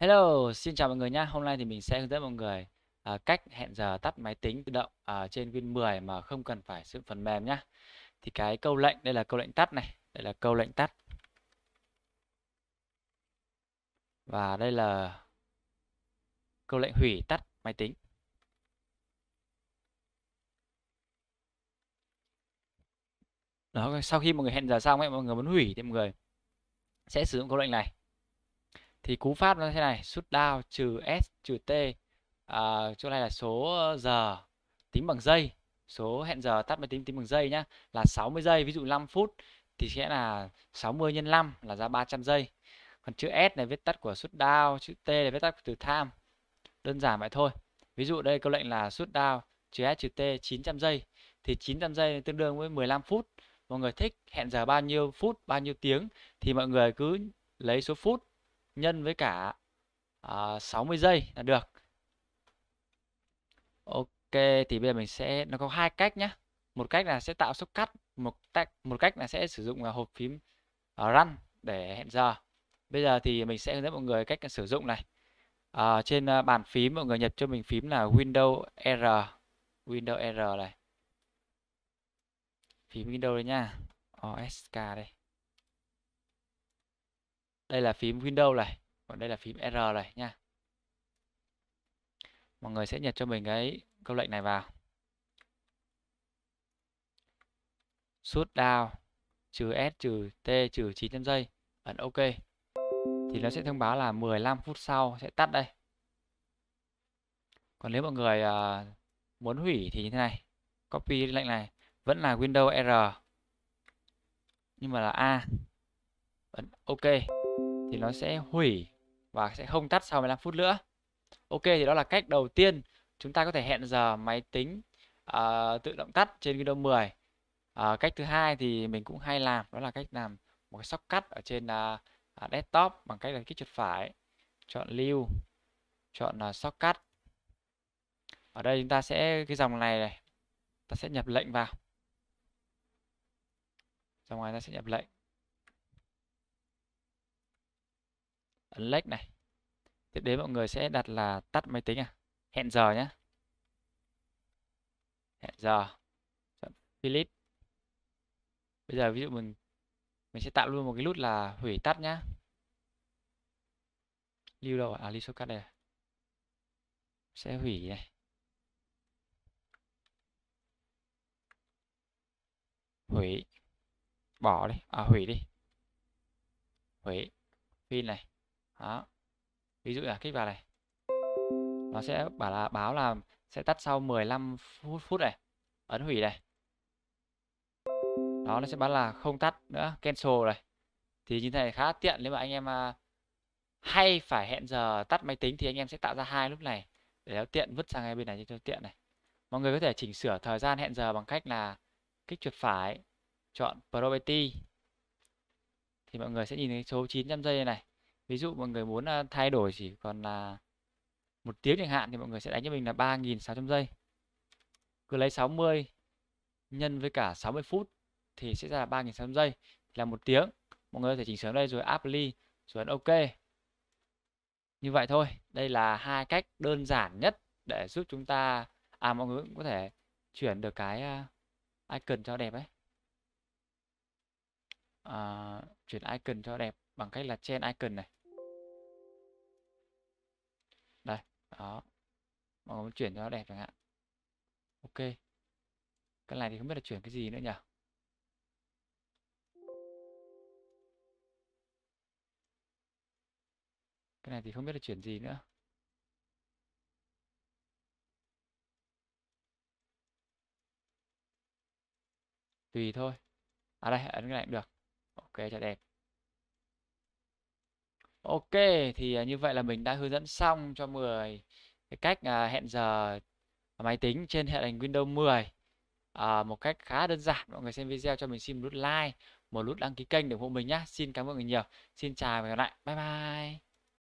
Hello, xin chào mọi người nhé. Hôm nay thì mình sẽ hướng dẫn mọi người à, cách hẹn giờ tắt máy tính tự động à, trên Win 10 mà không cần phải sử dụng phần mềm nhé. Thì cái câu lệnh đây là câu lệnh tắt này, đây là câu lệnh tắt và đây là câu lệnh hủy tắt máy tính. Đó, sau khi mọi người hẹn giờ xong ấy, mọi người muốn hủy thì mọi người sẽ sử dụng câu lệnh này thì cú pháp nó thế này rút down trừ s trừ t à, chỗ này là số giờ tính bằng giây số hẹn giờ tắt máy tính tính bằng giây nhá là 60 giây ví dụ 5 phút thì sẽ là 60 nhân 5 là ra 300 giây còn chữ S này viết tắt của rút down chữ T là viết tắt của từ tham, đơn giản vậy thôi ví dụ đây câu lệnh là rút down trừ S trừ T 900 giây thì 900 giây tương đương với 15 phút mọi người thích hẹn giờ bao nhiêu phút bao nhiêu tiếng thì mọi người cứ lấy số phút nhân với cả à, uh, 60 giây là được. Ok thì bây giờ mình sẽ nó có hai cách nhé. Một cách là sẽ tạo xúc cắt, một cách một cách là sẽ sử dụng là hộp phím à, run để hẹn giờ. Bây giờ thì mình sẽ hướng dẫn mọi người cách à, sử dụng này. À, trên bàn phím mọi người nhập cho mình phím là Windows R, Windows R này. Phím Windows đấy nha. OSK đây đây là phím Windows này còn đây là phím R này nha mọi người sẽ nhập cho mình cái câu lệnh này vào shoot down trừ S trừ T trừ 9 giây ấn OK thì nó sẽ thông báo là 15 phút sau sẽ tắt đây còn nếu mọi người uh, muốn hủy thì như thế này copy lệnh này vẫn là Windows R nhưng mà là A ấn ok thì nó sẽ hủy và sẽ không tắt sau 15 phút nữa ok thì đó là cách đầu tiên chúng ta có thể hẹn giờ máy tính uh, tự động tắt trên Windows 10 uh, à, cách thứ hai thì mình cũng hay làm đó là cách làm một cái shortcut ở trên uh, desktop bằng cách là kích chuột phải chọn lưu chọn uh, shortcut ở đây chúng ta sẽ cái dòng này này ta sẽ nhập lệnh vào dòng này ta sẽ nhập lệnh ấn lệch này tiếp đến mọi người sẽ đặt là tắt máy tính à hẹn giờ nhé hẹn giờ chọn delete bây giờ ví dụ mình mình sẽ tạo luôn một cái nút là hủy tắt nhá lưu đâu à lưu số cắt đây à. sẽ hủy này hủy bỏ đi à hủy đi hủy pin này đó ví dụ là kích vào này nó sẽ bảo là báo là sẽ tắt sau 15 phút phút này ấn hủy này đó nó sẽ báo là không tắt nữa cancel này thì như thế này khá tiện nếu mà anh em à, hay phải hẹn giờ tắt máy tính thì anh em sẽ tạo ra hai lúc này để nó tiện vứt sang ngay bên này cho tiện này mọi người có thể chỉnh sửa thời gian hẹn giờ bằng cách là kích chuột phải chọn property thì mọi người sẽ nhìn thấy số 900 giây này ví dụ mọi người muốn à, thay đổi chỉ còn là một tiếng chẳng hạn thì mọi người sẽ đánh cho mình là 3.600 giây cứ lấy 60 nhân với cả 60 phút thì sẽ ra là 3.600 giây là một tiếng mọi người có thể chỉnh sửa đây rồi apply rồi ấn ok như vậy thôi đây là hai cách đơn giản nhất để giúp chúng ta à mọi người cũng có thể chuyển được cái à, icon cho đẹp ấy à, chuyển icon cho đẹp bằng cách là chen icon này đó mọi người chuyển cho nó đẹp chẳng hạn ok cái này thì không biết là chuyển cái gì nữa nhỉ cái này thì không biết là chuyển gì nữa tùy thôi à đây ấn cái này cũng được ok cho đẹp Ok, thì à, như vậy là mình đã hướng dẫn xong cho 10 cái cách à, hẹn giờ máy tính trên hệ hành Windows 10 à, một cách khá đơn giản. Mọi người xem video cho mình xin một nút like, một nút đăng ký kênh để ủng hộ mình nhé. Xin cảm ơn mọi người nhiều. Xin chào và hẹn gặp lại. Bye bye.